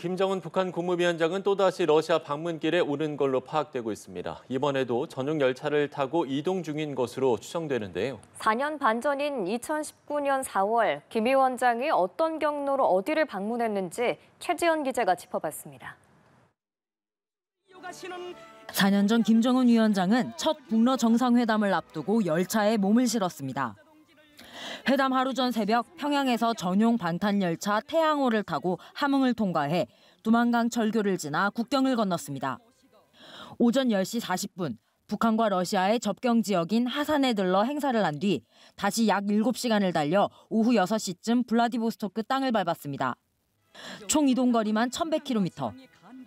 김정은 북한 국무위원장은 또다시 러시아 방문길에 오른 걸로 파악되고 있습니다. 이번에도 전용 열차를 타고 이동 중인 것으로 추정되는데요. 4년 반 전인 2019년 4월 김 위원장이 어떤 경로로 어디를 방문했는지 최지연 기자가 짚어봤습니다. 4년 전 김정은 위원장은 첫 북러 정상회담을 앞두고 열차에 몸을 실었습니다. 회담 하루 전 새벽 평양에서 전용 방탄 열차 태양호를 타고 함흥을 통과해 두만강 철교를 지나 국경을 건넜습니다. 오전 10시 40분 북한과 러시아의 접경 지역인 하산에 들러 행사를 한 뒤 다시 약 7시간을 달려 오후 6시쯤 블라디보스토크 땅을 밟았습니다. 총 이동 거리만 1100km.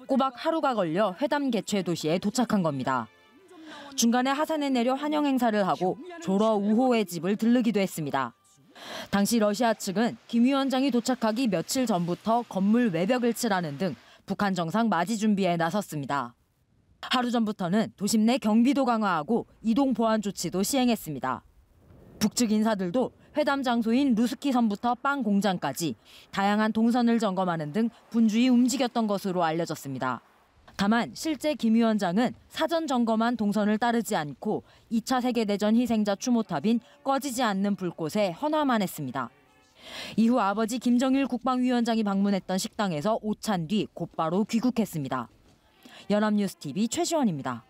꼬박 하루가 걸려 회담 개최 도시에 도착한 겁니다. 중간에 하산에 내려 환영 행사를 하고 졸어 우호의 집을 들르기도 했습니다. 당시 러시아 측은 김 위원장이 도착하기 며칠 전부터 건물 외벽을 칠하는 등 북한 정상 맞이 준비에 나섰습니다. 하루 전부터는 도심 내 경비도 강화하고 이동 보안 조치도 시행했습니다. 북측 인사들도 회담 장소인 루스키 섬부터 빵 공장까지 다양한 동선을 점검하는 등 분주히 움직였던 것으로 알려졌습니다. 다만 실제 김 위원장은 사전 점검한 동선을 따르지 않고 2차 세계대전 희생자 추모탑인 꺼지지 않는 불꽃에 헌화만 했습니다. 이후 아버지 김정일 국방위원장이 방문했던 식당에서 오찬 뒤 곧바로 귀국했습니다. 연합뉴스TV 최시원입니다.